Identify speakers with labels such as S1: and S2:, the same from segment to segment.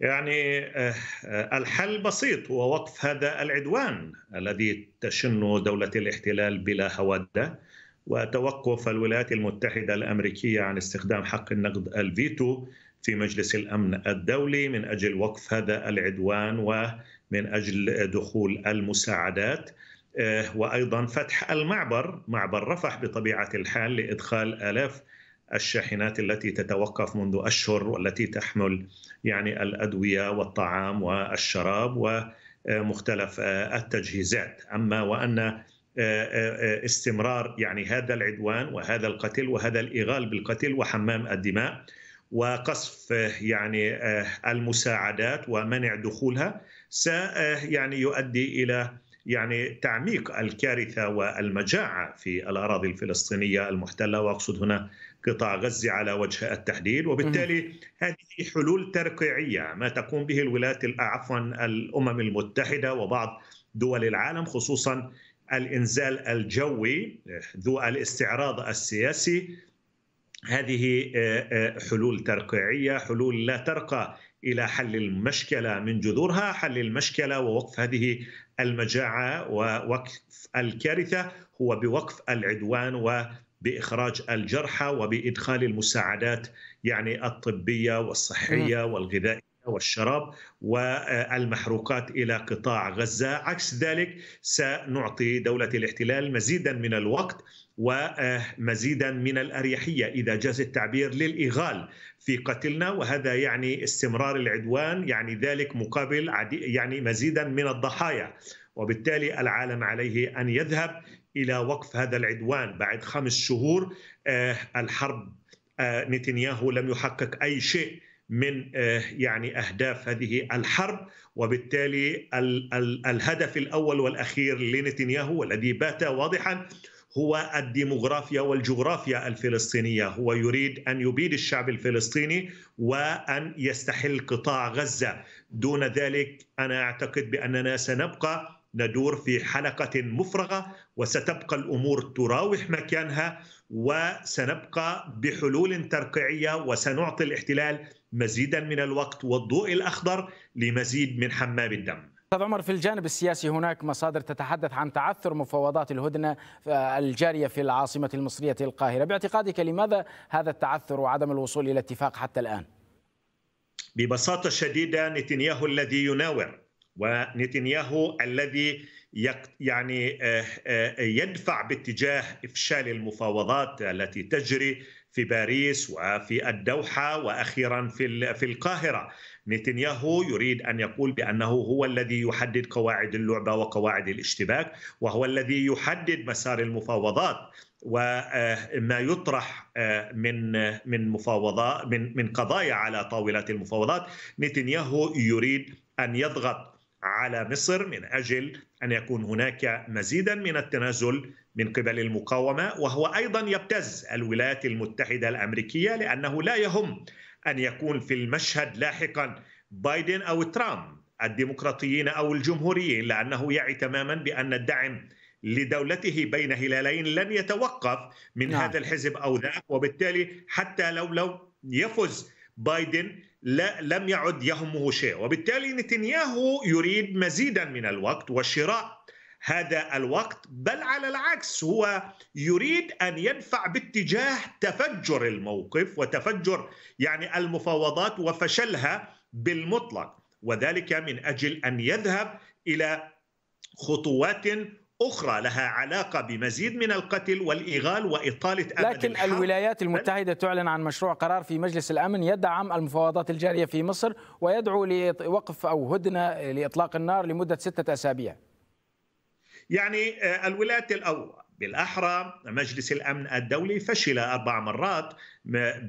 S1: يعني آه، الحل بسيط هو وقف هذا العدوان الذي تشنه دولة الاحتلال بلا هوادة وتوقف الولايات المتحدة الأمريكية عن استخدام حق النقد الفيتو في مجلس الأمن الدولي من أجل وقف هذا العدوان ومن أجل دخول المساعدات آه، وأيضا فتح المعبر معبر رفح بطبيعة الحال لإدخال آلاف الشاحنات التي تتوقف منذ اشهر والتي تحمل يعني الادويه والطعام والشراب ومختلف التجهيزات اما وان استمرار يعني هذا العدوان وهذا القتل وهذا الاغال بالقتل وحمام الدماء وقصف يعني المساعدات ومنع دخولها س يعني يؤدي الى يعني تعميق الكارثه والمجاعه في الاراضي الفلسطينيه المحتله واقصد هنا قطاع غزه على وجه التحديد وبالتالي هذه حلول ترقيعيه ما تقوم به الولايات عفوا الامم المتحده وبعض دول العالم خصوصا الانزال الجوي ذو الاستعراض السياسي هذه حلول ترقيعيه حلول لا ترقى الى حل المشكله من جذورها حل المشكله ووقف هذه المجاعه ووقف الكارثه هو بوقف العدوان وباخراج الجرحى وبادخال المساعدات يعني الطبيه والصحيه والغذائيه والشراب والمحروقات الى قطاع غزه، عكس ذلك سنعطي دوله الاحتلال مزيدا من الوقت ومزيدا من الاريحيه اذا جاز التعبير للاغال في قتلنا وهذا يعني استمرار العدوان يعني ذلك مقابل يعني مزيدا من الضحايا وبالتالي العالم عليه ان يذهب الى وقف هذا العدوان بعد خمس شهور آه، الحرب آه، نتنياهو لم يحقق اي شيء من آه، يعني اهداف هذه الحرب وبالتالي الهدف الاول والاخير لنتنياهو والذي بات واضحا هو الديموغرافيا والجغرافيا الفلسطينيه، هو يريد ان يبيد الشعب الفلسطيني وان يستحل قطاع غزه، دون ذلك انا اعتقد باننا سنبقى ندور في حلقه مفرغه وستبقى الامور تراوح مكانها وسنبقى بحلول ترقيعيه وسنعطي الاحتلال مزيدا من الوقت والضوء الاخضر لمزيد من حمام الدم. استاذ عمر في الجانب السياسي هناك مصادر تتحدث عن تعثر مفاوضات الهدنه آه، الجاريه في العاصمه المصريه القاهره، باعتقادك لماذا هذا التعثر وعدم الوصول الى اتفاق حتى الان؟ ببساطه شديده نتنياهو الذي يناور ونتنياهو الذي يعني آه، آه، يدفع باتجاه افشال المفاوضات التي تجري في باريس وفي الدوحه واخيرا في في القاهره نتنياهو يريد ان يقول بانه هو الذي يحدد قواعد اللعبه وقواعد الاشتباك وهو الذي يحدد مسار المفاوضات وما آه، يطرح من من مفاوضات من من قضايا على طاوله المفاوضات نتنياهو يريد ان يضغط على مصر من اجل ان يكون هناك مزيدا من التنازل من قبل المقاومه وهو ايضا يبتز الولايات المتحده الامريكيه لانه لا يهم ان يكون في المشهد لاحقا بايدن او ترامب الديمقراطيين او الجمهوريين لانه يعي تماما بان الدعم لدولته بين هلالين لن يتوقف من نعم. هذا الحزب او ذاك وبالتالي حتى لو لو يفز بايدن لا لم يعد يهمه شيء وبالتالي نتنياهو يريد مزيدا من الوقت وشراء هذا الوقت بل على العكس هو يريد ان يدفع باتجاه تفجر الموقف وتفجر يعني المفاوضات وفشلها بالمطلق وذلك من اجل ان يذهب الى خطوات أخرى لها علاقة بمزيد من القتل والإيغال وإطالة الحرب. لكن الحرب. الولايات المتحدة تعلن عن مشروع قرار في مجلس الأمن يدعم المفاوضات الجارية في مصر ويدعو لوقف أو هدنة لإطلاق النار لمدة ستة أسابيع يعني آه، الولايات الأو بالأحرى مجلس الأمن الدولي فشل أربع مرات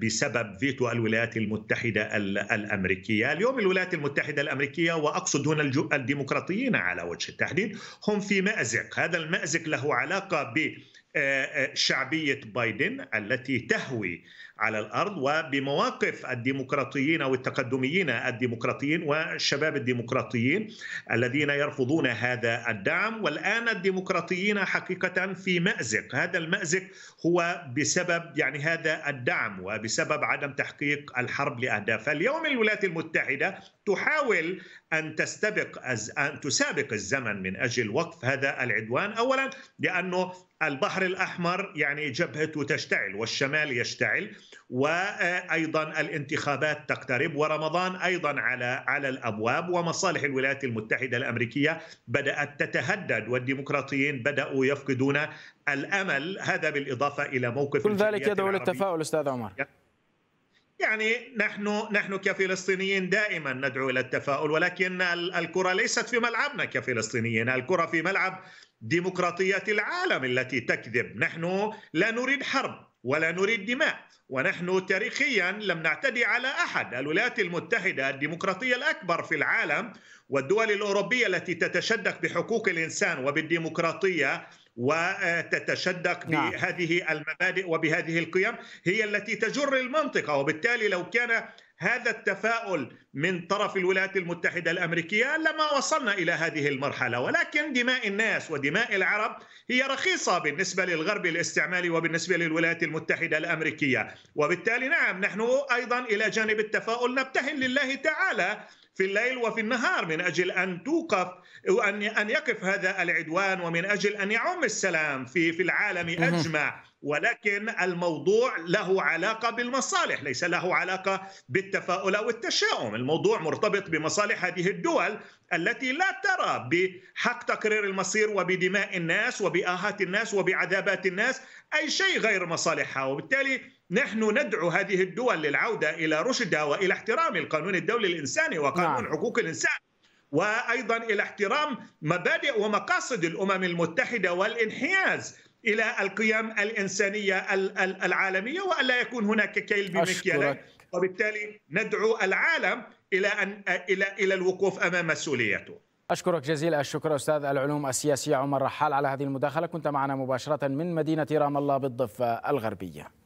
S1: بسبب فيتو الولايات المتحدة الأمريكية اليوم الولايات المتحدة الأمريكية وأقصد هنا الديمقراطيين على وجه التحديد هم في مأزق هذا المأزق له علاقة ب آه، آه، شعبية بايدن التي تهوي على الارض وبمواقف الديمقراطيين او التقدميين الديمقراطيين والشباب الديمقراطيين الذين يرفضون هذا الدعم والان الديمقراطيين حقيقه في مازق، هذا المازق هو بسبب يعني هذا الدعم وبسبب عدم تحقيق الحرب لاهدافها اليوم الولايات المتحده تحاول ان تستبق ان تسابق الزمن من اجل وقف هذا العدوان، اولا لانه البحر الاحمر يعني جبهته تشتعل والشمال يشتعل وايضا الانتخابات تقترب ورمضان ايضا على على الابواب ومصالح الولايات المتحده الامريكيه بدات تتهدد والديمقراطيين بداوا يفقدون الامل هذا بالاضافه الى موقف كل ذلك يدعو للتفاؤل استاذ عمر يعني نحن نحن كفلسطينيين دائما ندعو الى التفاؤل ولكن الكره ليست في ملعبنا كفلسطينيين، الكره في ملعب ديمقراطيه العالم التي تكذب، نحن لا نريد حرب، ولا نريد دماء ونحن تاريخيا لم نعتدي على احد الولايات المتحده الديمقراطيه الاكبر في العالم والدول الاوروبيه التي تتشدق بحقوق الانسان وبالديمقراطيه وتتشدق نعم. بهذه المبادئ وبهذه القيم هي التي تجر المنطقه وبالتالي لو كان هذا التفاؤل من طرف الولايات المتحدة الأمريكية لما وصلنا إلى هذه المرحلة ولكن دماء الناس ودماء العرب هي رخيصة بالنسبة للغرب الاستعمالي وبالنسبة للولايات المتحدة الأمريكية وبالتالي نعم نحن أيضا إلى جانب التفاؤل نبتهل لله تعالى في الليل وفي النهار من اجل ان توقف وان ان يقف هذا العدوان ومن اجل ان يعم السلام في في العالم اجمع ولكن الموضوع له علاقه بالمصالح ليس له علاقه بالتفاؤل او التشاؤم الموضوع مرتبط بمصالح هذه الدول التي لا ترى بحق تقرير المصير وبدماء الناس وبآهات الناس وبعذابات الناس اي شيء غير مصالحها وبالتالي نحن ندعو هذه الدول للعوده الى رشدها والى احترام القانون الدولي الانساني وقانون نعم. حقوق الانسان وايضا الى احترام مبادئ ومقاصد الامم المتحده والانحياز الى القيم الانسانيه العالميه والا يكون هناك كيل بمكيالين وبالتالي ندعو العالم الى ان الى الى الوقوف امام مسؤوليته. اشكرك جزيل الشكر استاذ العلوم السياسيه عمر رحال على هذه المداخله، كنت معنا مباشره من مدينه رام الله بالضفه الغربيه.